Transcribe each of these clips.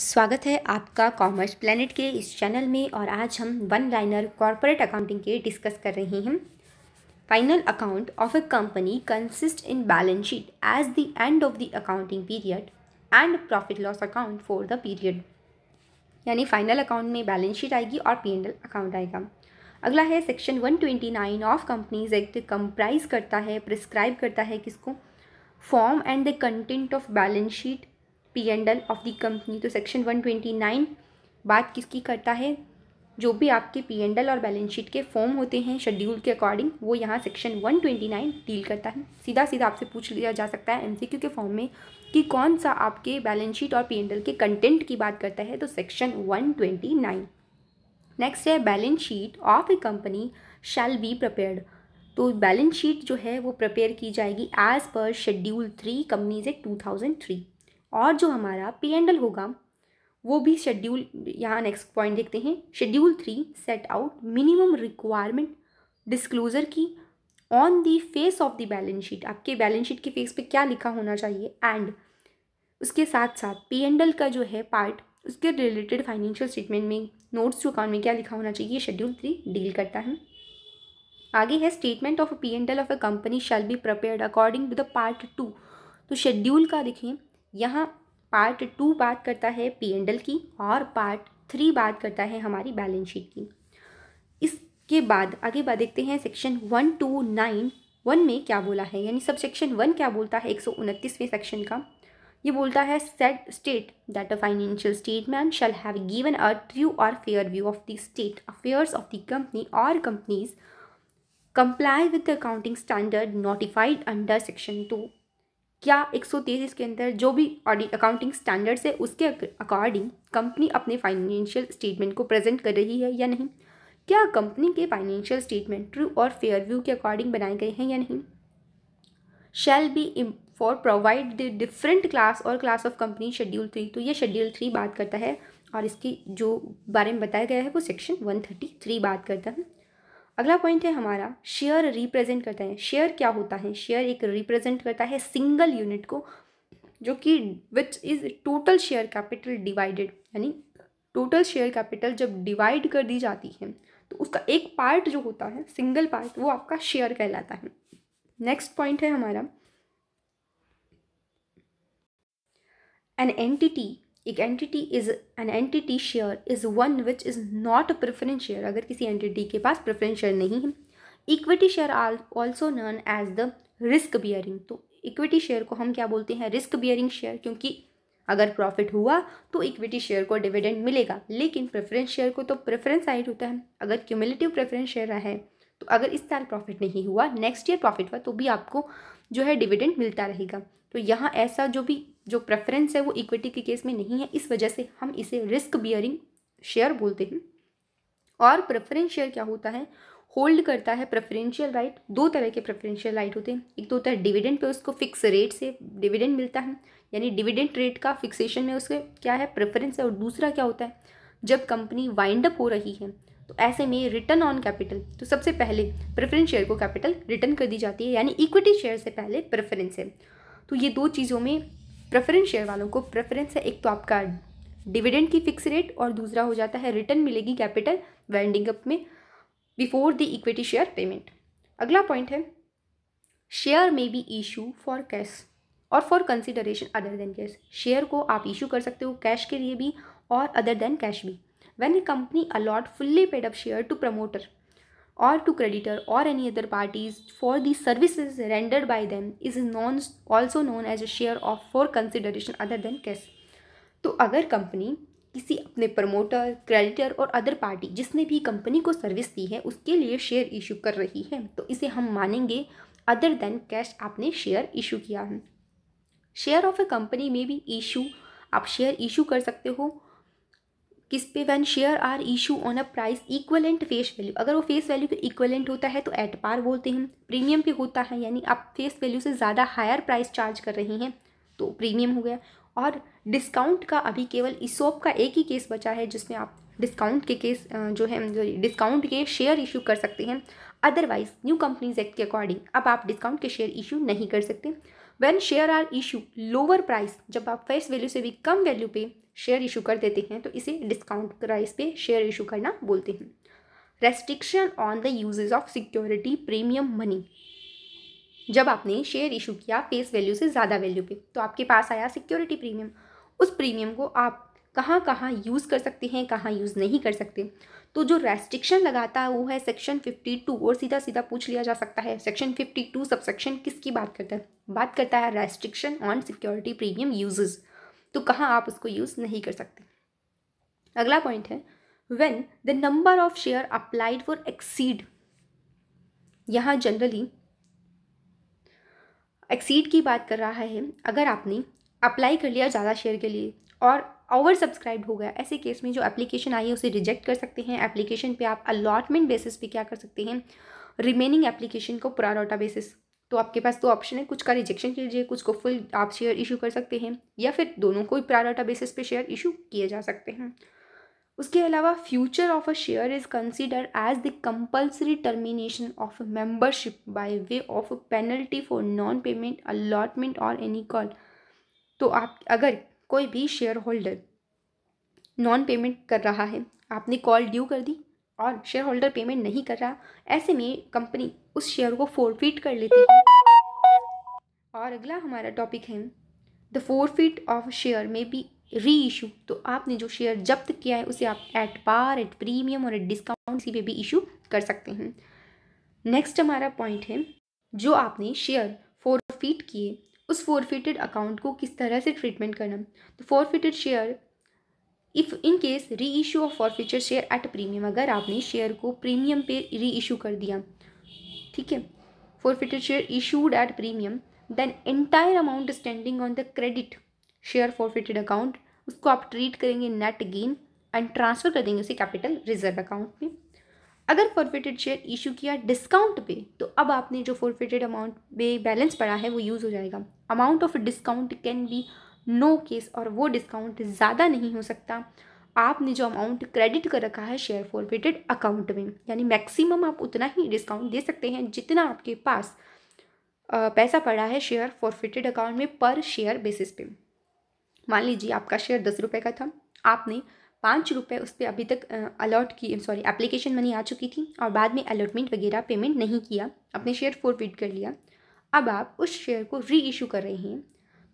स्वागत है आपका कॉमर्स प्लैनेट के इस चैनल में और आज हम वन लाइनर कॉरपोरेट अकाउंटिंग के डिस्कस कर रहे हैं final account of a company consist in balance sheet as the end of the accounting period and profit loss account for the period यानी फाइनल अकाउंट में बैलेंस शीट आएगी और P account आएगा अगला है section one of companies act comprise करता है prescribe करता है किसको form and the content of balance sheet P and L of the company तो सेक्शन वन ट्वेंटी नाइन बात किसकी करता है जो भी आपके पी एंड एल और बैलेंस शीट के फॉर्म होते हैं शेड्यूल के अकॉर्डिंग वो यहाँ section one twenty nine deal करता है सीधा सीधा आपसे पूछ लिया जा सकता है एम सी क्यू के फॉर्म में कि कौन सा आपके बैलेंस शीट और पी एंड एल के कंटेंट की बात करता है तो section one twenty nine next है balance sheet of a company shall be prepared तो बैलेंस शीट जो है वो प्रपेयर की जाएगी एज़ पर schedule three companies act two thousand three और जो हमारा पी एंड एल होगा वो भी शेड्यूल यहाँ नेक्स्ट पॉइंट देखते हैं schedule three set out minimum requirement disclosure की on the face of the balance sheet आपके बैलेंस शीट के फेस पे क्या लिखा होना चाहिए एंड उसके साथ साथ पी एंड एल का जो है पार्ट उसके रिलेटेड फाइनेंशियल स्टेटमेंट में नोट्स टू अकाउंट में क्या लिखा होना चाहिए शेड्यूल थ्री डील करता है आगे है statement of P and L of a company shall be prepared according to the part two तो शेड्यूल का देखें यहाँ पार्ट टू बात करता है पी एंड एल की और पार्ट थ्री बात करता है हमारी बैलेंस शीट की इसके बाद आगे बात देखते हैं section one two nine one में क्या बोला है यानी सब सेक्शन वन क्या बोलता है एक सौ उनतीसवें सेक्शन का ये बोलता है set state that a financial statement shall have given a true और fair view of the state affairs of the company और companies comply with the accounting standard notified under section two क्या तेईस के अंदर जो भी अकाउंटिंग स्टैंडर्ड्स है उसके अकॉर्डिंग कंपनी अपने फाइनेंशियल स्टेटमेंट को प्रेजेंट कर रही है या नहीं क्या कंपनी के फाइनेंशियल स्टेटमेंट ट्रू और फेयर व्यू के अकॉर्डिंग बनाए गए हैं या नहीं shall be for provide the different class और class of company schedule three तो ये शेड्यूल थ्री बात करता है और इसकी जो बारे में बताया गया है वो सेक्शन वन थर्टी थ्री बात करता है अगला पॉइंट है हमारा शेयर रिप्रेजेंट करता है शेयर क्या होता है शेयर एक रिप्रेजेंट करता है सिंगल यूनिट को जो कि which is total share capital divided यानी टोटल शेयर कैपिटल जब डिवाइड कर दी जाती है तो उसका एक पार्ट जो होता है सिंगल पार्ट वो आपका शेयर कहलाता है नेक्स्ट पॉइंट है हमारा एन एंटिटी एक entity is an entity share is one which is not a preference share अगर किसी एंटिटी के पास प्रेफरेंस शेयर नहीं है इक्विटी शेयर ऑल्सो नर्न एज द रिस्क बियरिंग तो इक्विटी शेयर को हम क्या बोलते हैं रिस्क बियरिंग शेयर क्योंकि अगर प्रॉफिट हुआ तो इक्विटी शेयर को डिविडेंड मिलेगा लेकिन प्रेफरेंस शेयर को तो प्रेफरेंस साइड होता है अगर क्यूमुलेटिव प्रेफरेंस शेयर है तो अगर इस साल प्रॉफिट नहीं हुआ नेक्स्ट ईयर प्रॉफिट हुआ तो भी आपको जो है डिविडेंड मिलता रहेगा तो यहाँ ऐसा जो भी जो प्रेफरेंस है वो इक्विटी के केस में नहीं है इस वजह से हम इसे रिस्क बियरिंग शेयर बोलते हैं और प्रेफरेंस शेयर क्या होता है होल्ड करता है प्रेफरेंशियल राइट दो तरह के प्रेफरेंशियल राइट होते हैं एक तो होता है डिविडेंड पे उसको फिक्स रेट से डिविडेंड मिलता है यानी डिविडेंड रेट का फिक्सेशन में उसके क्या है प्रेफरेंस है और दूसरा क्या होता है जब कंपनी वाइंड अप हो रही है तो ऐसे में रिटर्न ऑन कैपिटल तो सबसे पहले प्रेफरेंस शेयर को कैपिटल रिटर्न कर दी जाती है यानी इक्विटी शेयर से पहले प्रेफरेंस है तो ये दो चीज़ों में प्रेफरेंस शेयर वालों को प्रेफरेंस है एक तो आपका डिविडेंड की फिक्स रेट और दूसरा हो जाता है रिटर्न मिलेगी कैपिटल वेंडिंग अप में before the equity share payment अगला पॉइंट है शेयर में बी इशू फॉर कैश और for consideration other than cash share को आप इशू कर सकते हो कैश के लिए भी और अदर देन कैश भी when a company allot fully paid up share to promoter or to creditor or any other parties for the services rendered by them is known also known as a share of for consideration other than cash तो अगर company किसी अपने promoter creditor और other party जिसने भी company को service दी है उसके लिए शेयर इशू कर रही है तो इसे हम मानेंगे अदर देन कैश आपने शेयर इशू किया है शेयर ऑफ ए कंपनी में भी इशू आप शेयर इशू कर सकते हो किस पे when share are issue on a price equivalent face value अगर वो फेस वैल्यू के इक्वलेंट होता है तो एट पार बोलते हैं प्रीमियम पे होता है यानी आप फेस वैल्यू से ज़्यादा हायर प्राइस चार्ज कर रहे हैं तो प्रीमियम हो गया और डिस्काउंट का अभी केवल इसोप का एक ही केस बचा है जिसमें आप डिस्काउंट के केस जो है डिस्काउंट के शेयर इशू कर सकते हैं अदरवाइज न्यू कंपनीज एक्ट के अकॉर्डिंग अब आप डिस्काउंट के शेयर इशू नहीं कर सकते when share are issue lower price जब आप फेस वैल्यू से भी कम वैल्यू पे शेयर इशू कर देते हैं तो इसे डिस्काउंट प्राइस पे शेयर इशू करना बोलते हैं restriction on the usages of security premium money जब आपने शेयर इशू किया फेस वैल्यू से ज़्यादा वैल्यू पे तो आपके पास आया सिक्योरिटी प्रीमियम उस प्रीमियम को आप कहाँ कहाँ यूज़ कर सकते हैं कहाँ यूज़ नहीं कर सकते तो जो रेस्ट्रिक्शन लगाता है वो है सेक्शन 52 और सीधा सीधा पूछ लिया जा सकता है सेक्शन 52 सबसेक्शन किसकी बात करता है बात करता है restriction on security premium usages तो कहाँ आप उसको यूज़ नहीं कर सकते अगला पॉइंट है when the number of share applied for exceed यहाँ जनरली एक्सीड की बात कर रहा है अगर आपने अप्लाई कर लिया ज़्यादा शेयर के लिए और ओवर सब्सक्राइब हो गया ऐसे केस में जो एप्लीकेशन आई है उसे रिजेक्ट कर सकते हैं एप्लीकेशन पे आप अलॉटमेंट बेसिस पे क्या कर सकते हैं रिमेनिंग एप्लीकेशन को पुरानोटा बेसिस तो आपके पास दो ऑप्शन है कुछ का रिजेक्शन कीजिए कुछ को फुल आप शेयर इशू कर सकते हैं या फिर दोनों को प्रायोरिटा बेसिस पे शेयर इशू किए जा सकते हैं उसके अलावा forfeiture of a share is consider as the compulsory termination of membership by way of penalty for non payment allotment और एनी कॉल तो आप अगर कोई भी शेयर होल्डर नॉन पेमेंट कर रहा है आपने कॉल ड्यू कर दी और शेयर होल्डर पेमेंट नहीं कर रहा ऐसे में कंपनी उस शेयर को फोरफीट कर लेती है और अगला हमारा टॉपिक है द फोरफीट ऑफ शेयर में बी री इशू तो आपने जो शेयर जब्त किया है उसे आप एट पार एट प्रीमियम और एट डिस्काउंट सी पे भी इशू कर सकते हैं नेक्स्ट हमारा पॉइंट है जो आपने शेयर फोरफीट किए उस फोरफिटेड अकाउंट को किस तरह से ट्रीटमेंट करना तो forfeited share if in case reissue of forfeiture share at premium अगर आपने शेयर को प्रीमियम पे री इशू कर दिया ठीक है forfeiture share issued at premium then entire amount standing on the credit share forfeited account उसको आप ट्रीट करेंगे नेट गेन एंड ट्रांसफ़र कर देंगे उसे कैपिटल रिजर्व अकाउंट में अगर फॉरफिटेड शेयर इशू किया डिस्काउंट पे तो अब आपने जो फॉरफिटेड अमाउंट पे बैलेंस पड़ा है वो यूज़ हो जाएगा amount of discount can be no case और वो डिस्काउंट ज़्यादा नहीं हो सकता आपने जो अमाउंट क्रेडिट कर रखा है शेयर फॉरफिटेड अकाउंट में यानी मैक्सिमम आप उतना ही डिस्काउंट दे सकते हैं जितना आपके पास पैसा पड़ा है शेयर फॉरफिटेड अकाउंट में पर शेयर बेसिस पे मान लीजिए आपका शेयर दस रुपये का था आपने पाँच रुपये उस पर अभी तक अलॉट की सॉरी एप्लीकेशन मनी आ चुकी थी और बाद में अलॉटमेंट वगैरह पेमेंट नहीं किया अपने शेयर फॉरफिट कर लिया अब आप उस शेयर को री इशू कर रहे हैं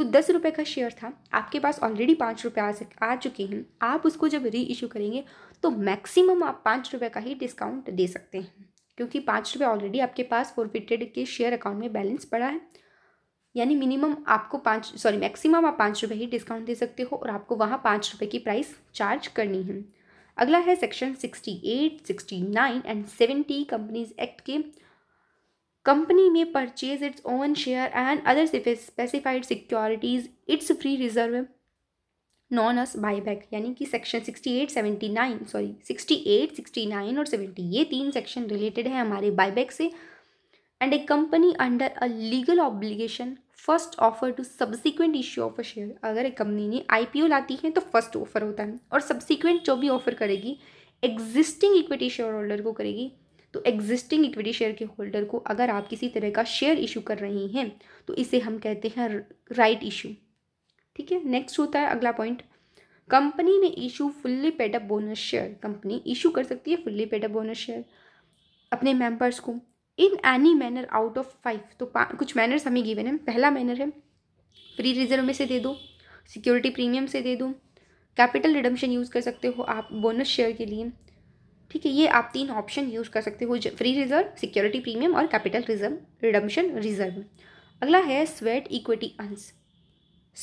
तो दस रुपये का शेयर था आपके पास ऑलरेडी पाँच रुपये आ आ चुके हैं आप उसको जब री इशू करेंगे तो मैक्सिमम आप पाँच रुपये का ही डिस्काउंट दे सकते हैं क्योंकि पाँच रुपये ऑलरेडी आपके पास फोरफिटेड के शेयर अकाउंट में बैलेंस पड़ा है यानी मिनिमम आपको पाँच सॉरी मैक्सिमम आप पाँच रुपये ही डिस्काउंट दे सकते हो और आपको वहाँ पाँच रुपये की प्राइस चार्ज करनी है अगला है section sixty eight sixty nine and seventy companies act के कंपनी में purchase its own share and other specified securities its free reserve known as buyback यानी कि section sixty eight seventy nine sorry sixty eight sixty nine और seventy ये तीन section related है हमारे buyback से and a company under a legal obligation first offer to subsequent issue of a share अगर एक कंपनी ने आई पी ओ लाती है तो फर्स्ट ऑफर होता है और सब्सिक्वेंट जो भी ऑफर करेगी एग्जिस्टिंग इक्विटी शेयर होल्डर को करेगी तो एग्जिस्टिंग इक्विटी शेयर के होल्डर को अगर आप किसी तरह का शेयर इशू कर रहे हैं तो इसे हम कहते हैं राइट इशू ठीक है नेक्स्ट होता है अगला पॉइंट कंपनी ने issue fully paid up bonus share company issue कर सकती है फुल्ली पेडअप बोनस शेयर अपने मेंबर्स को in any manner out of five तो कुछ मैनर्स हमें गिवन है पहला मैनर है फ्री रिजर्व में से दे दो सिक्योरिटी प्रीमियम से दे दो कैपिटल रिडम्शन यूज़ कर सकते हो आप बोनस शेयर के लिए ठीक है ये आप तीन ऑप्शन यूज कर सकते हो फ्री रिजर्व सिक्योरिटी प्रीमियम और कैपिटल रिजर्व रिडम्शन रिजर्व अगला है स्वेट इक्विटी अंश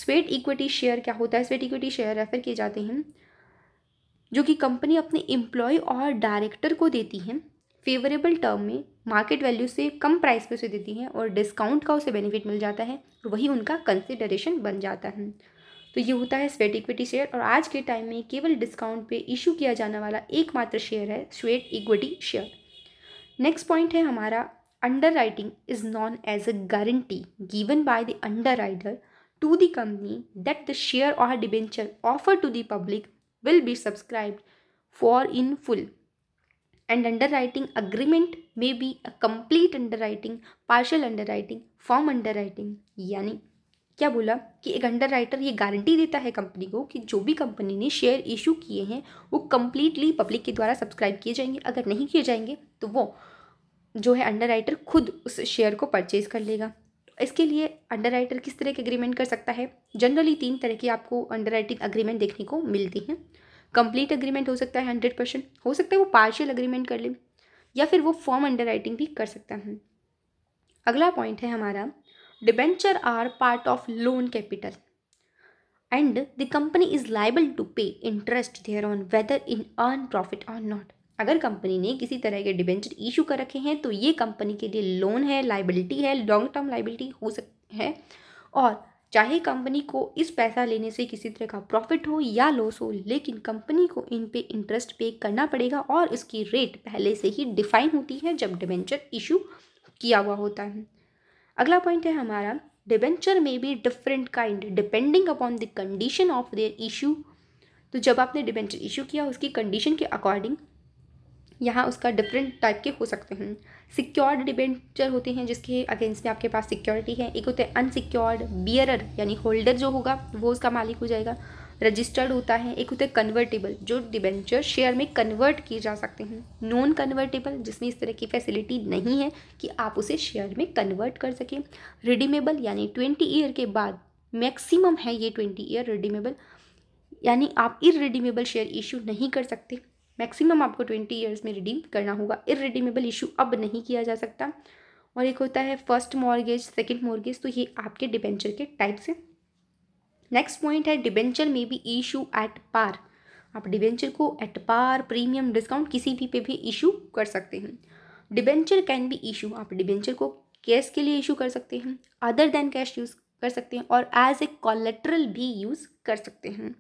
स्वेट इक्विटी शेयर क्या होता है स्वेट इक्विटी शेयर रेफर किए जाते हैं जो कि कंपनी अपने एम्प्लॉय और डायरेक्टर को देती है फेवरेबल टर्म में मार्केट वैल्यू से कम प्राइस पे उसे देती है और डिस्काउंट का उसे बेनिफिट मिल जाता है वही उनका कंसिडरेशन बन जाता है तो ये होता है स्वेट इक्विटी शेयर और आज के टाइम में केवल डिस्काउंट पे इशू किया जाने वाला एकमात्र शेयर है sweat equity share next point है हमारा underwriting is known as a guarantee given by the underwriter to the company that the share और debenture offer to the public will be subscribe for in full and underwriting agreement may be a complete underwriting partial underwriting firm underwriting यानी क्या बोला कि एक under writer ये guarantee देता है company को कि जो भी कंपनी ने शेयर इशू किए हैं वो कम्प्लीटली पब्लिक के द्वारा सब्सक्राइब किए जाएंगे अगर नहीं किए जाएंगे तो वो जो है अंडर राइटर खुद उस शेयर को परचेज कर लेगा इसके लिए अंडर राइटर किस तरह के अग्रीमेंट कर सकता है जनरली तीन तरह की आपको अंडर राइटिंग अग्रीमेंट देखने को मिलती हैं कंप्लीट अग्रीमेंट हो सकता है हंड्रेड परसेंट हो सकता है वो पार्शियल अग्रीमेंट कर ले या फिर वो फॉर्म अंडर राइटिंग भी कर सकता है अगला पॉइंट है हमारा debenture are part of loan capital and the company is liable to pay interest thereon whether in earn profit or not अगर कंपनी ने किसी तरह के डिबेंचर इशू कर रखे हैं तो ये कंपनी के लिए लोन है लाइबिलिटी है लॉन्ग टर्म लाइबिलिटी हो सकती है और चाहे कंपनी को इस पैसा लेने से किसी तरह का प्रॉफिट हो या लॉस हो लेकिन कंपनी को इन पे इंटरेस्ट पे करना पड़ेगा और इसकी रेट पहले से ही डिफाइन होती है जब डिबेंचर इशू किया हुआ होता है अगला पॉइंट है हमारा डिबेंचर में भी different kind depending upon the condition of their issue तो जब आपने डिबेंचर इशू किया उसकी कंडीशन के अकॉर्डिंग यहाँ उसका डिफरेंट टाइप के हो सकते हैं सिक्योर्ड डिबेंचर होते हैं जिसके अगेंस्ट में आपके पास सिक्योरिटी है एक होते हैं अनसिक्योर्ड बियरर यानी होल्डर जो होगा वो उसका मालिक हो जाएगा रजिस्टर्ड होता है एक होता है कन्वर्टेबल जो डिबेंचर शेयर में कन्वर्ट किए जा सकते हैं नॉन कन्वर्टेबल जिसमें इस तरह की फैसिलिटी नहीं है कि आप उसे शेयर में कन्वर्ट कर सकें रिडीमेबल यानी ट्वेंटी ईयर के बाद मैक्सिमम है ये ट्वेंटी ईयर रिडीमेबल यानी आप इरिडीमेबल शेयर इशू नहीं कर सकते मैक्सिमम आपको ट्वेंटी ईयर्स में रिडीम करना होगा इरिडीमेबल इशू अब नहीं किया जा सकता और एक होता है फर्स्ट मॉर्गेज सेकेंड मॉर्गेज तो ये आपके डिबेंचर के टाइप्स हैं नेक्स्ट पॉइंट है डिबेंचर में भी इशू एट पार आप डिबेंचर को एट पार प्रीमियम डिस्काउंट किसी भी पे भी इशू कर सकते हैं डिबेंचर कैन बी इशू आप डिबेंचर को कैश के लिए इशू कर सकते हैं अदर देन कैश यूज़ कर सकते हैं और एज ए कॉलेट्रल भी यूज़ कर सकते हैं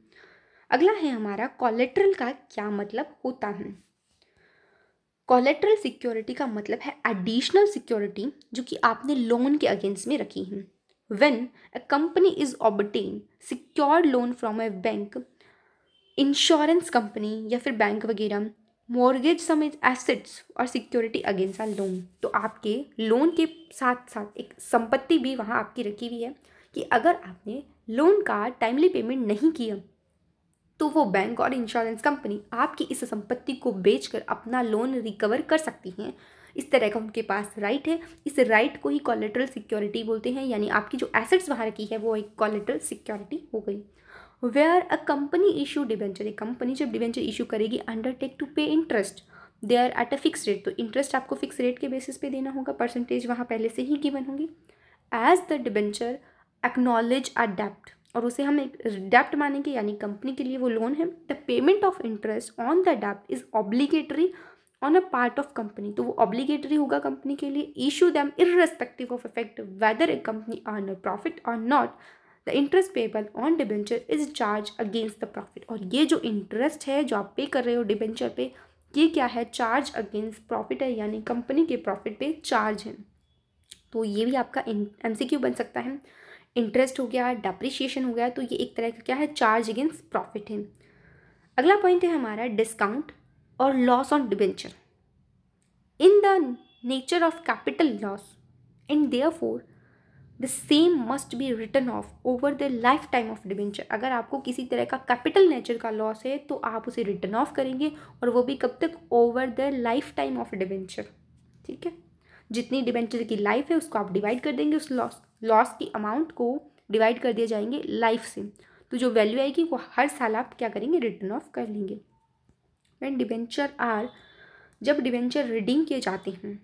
अगला है हमारा कॉलेट्रल का क्या मतलब होता है कॉलेट्रल सिक्योरिटी का मतलब है एडिशनल सिक्योरिटी जो कि आपने लोन के अगेंस्ट में रखी है when a company is obtain secured loan from a bank insurance company या फिर बैंक वगैरह मॉर्गेज समेत एसेट्स और सिक्योरिटी अगेंस्ट आ लोन तो आपके लोन के साथ साथ एक संपत्ति भी वहाँ आपकी रखी हुई है कि अगर आपने लोन का टाइमली पेमेंट नहीं किया तो वो बैंक और इंश्योरेंस कंपनी आपकी इस संपत्ति को बेचकर अपना लोन रिकवर कर सकती हैं इस तरह का उनके पास राइट है इस राइट को ही कॉलेट्रल सिक्योरिटी बोलते हैं यानी आपकी जो एसेट्स बाहर की है वो एक कॉलेट्रल सिक्योरिटी हो गई where a company issue debenture एक कंपनी जब डिवेंचर इशू करेगी undertake to pay interest they are at a fix rate तो इंटरेस्ट आपको फिक्स रेट के बेसिस पे देना होगा परसेंटेज वहाँ पहले से ही गिवन होंगी as the debenture acknowledge a डेप्ट और उसे हम एक डेप्ट मानेंगे यानी कंपनी के लिए वो लोन है the payment of interest on the डेप्ट is obligatory on a part of company तो वो ऑब्लीगेटरी होगा कंपनी के लिए issue them irrespective of effect whether a company earn profit और not the interest payable on debenture is charge against the profit और ये जो इंटरेस्ट है जो आप पे कर रहे हो डिबेंचर पे ये क्या है चार्ज अगेंस्ट प्रॉफिट है यानी कंपनी के प्रॉफिट पे चार्ज है तो ये भी आपका एम बन सकता है इंटरेस्ट हो गया डेप्रिशिएशन हो गया तो ये एक तरह का क्या है चार्ज अगेंस्ट प्रॉफिट है अगला पॉइंट है हमारा डिस्काउंट और loss on debenture in the nature of capital loss loss and for the same must be written off over the life time of debenture अगर आपको किसी तरह का कैपिटल नेचर का लॉस है तो आप उसे रिटर्न ऑफ करेंगे और वो भी कब तक over the life time of debenture ठीक है जितनी डिबेंचर की लाइफ है उसको आप डिवाइड कर देंगे उस लॉस लॉस की अमाउंट को डिवाइड कर दिए जाएंगे लाइफ से तो जो वैल्यू आएगी वो हर साल आप क्या करेंगे रिटर्न ऑफ कर लेंगे वैन डिवेंचर आर जब डिवेंचर रिडीम किए जाते हैं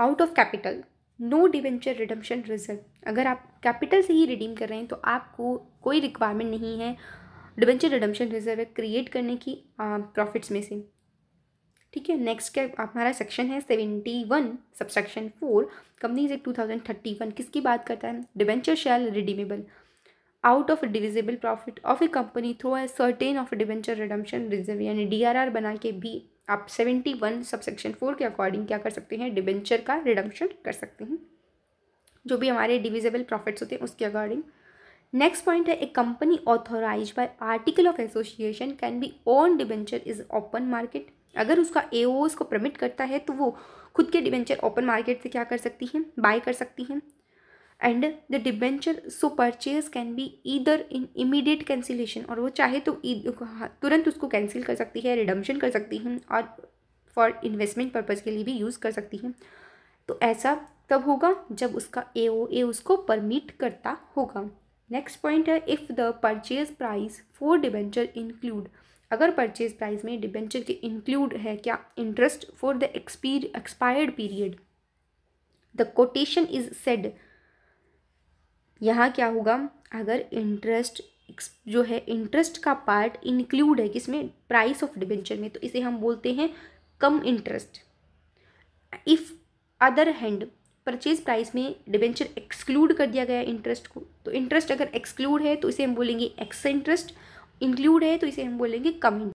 out of capital no debenture redemption result अगर आप कैपिटल से ही रिडीम कर रहे हैं तो आपको कोई रिक्वायरमेंट नहीं है डिवेंचर रिडम्शन रिजर्व क्रिएट करने की प्रॉफिट्स में से ठीक है नेक्स्ट क्या हमारा सेक्शन है seventy one subsection four companies एक टू थाउजेंड थर्टी वन किसकी बात करता है debenture share redeemable out of divisible profit of a company through a certain of debenture redemption reserve यानी डी आर आर बना के भी आप सेवेंटी वन सबसेक्शन फोर के अकॉर्डिंग क्या कर सकते हैं डिवेंचर का रिडम्पशन कर सकते हैं जो भी हमारे डिविजिबल प्रॉफिट्स होते हैं उसके अकॉर्डिंग नेक्स्ट पॉइंट है a company authorise by article of association can buy own debenture is open market अगर उसका ए ओ को परमिट करता है तो वो खुद के डिवेंचर ओपन मार्केट से क्या कर सकती हैं बाय कर सकती हैं and the debenture so purchase can be either in immediate cancellation और वो चाहे तो तुरंत उसको कैंसिल कर सकती है रिडम्शन कर सकती हैं और फॉर इन्वेस्टमेंट पर्पज़ के लिए भी यूज़ कर सकती हैं तो ऐसा तब होगा जब उसका ए ओ ए उसको परमिट करता होगा नेक्स्ट पॉइंट है if the purchase price for debenture include अगर परचेज प्राइस में डिबेंचर के इंक्लूड है क्या interest for the expire expired period the quotation is said यहाँ क्या होगा अगर इंटरेस्ट जो है इंटरेस्ट का पार्ट इंक्लूड है किसमें प्राइस ऑफ डिबेंचर में तो इसे हम बोलते हैं cum interest if other hand purchase price में डिबेंचर एक्सक्लूड कर दिया गया इंटरेस्ट को तो इंटरेस्ट अगर एक्सक्लूड है तो इसे हम बोलेंगे एक्स इंटरेस्ट इंक्लूड है तो इसे हम बोलेंगे कम